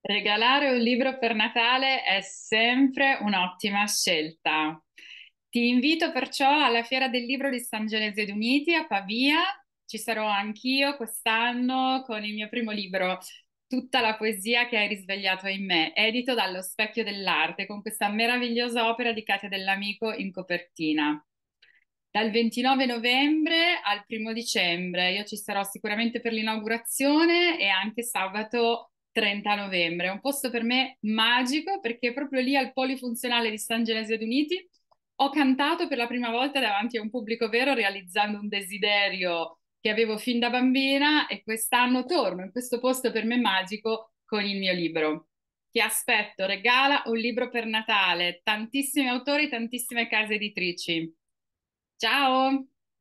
Regalare un libro per Natale è sempre un'ottima scelta. Ti invito perciò alla Fiera del Libro di San Genese Uniti a Pavia. Ci sarò anch'io quest'anno con il mio primo libro, Tutta la poesia che hai risvegliato in me, edito dallo Specchio dell'Arte, con questa meravigliosa opera di Katia dell'Amico in copertina. Dal 29 novembre al 1 dicembre io ci sarò sicuramente per l'inaugurazione e anche sabato 30 novembre. È un posto per me magico perché proprio lì al polifunzionale di San Genesio Uniti ho cantato per la prima volta davanti a un pubblico vero realizzando un desiderio che avevo fin da bambina e quest'anno torno in questo posto per me magico con il mio libro. Ti aspetto, regala un libro per Natale, tantissimi autori, tantissime case editrici. Ciao!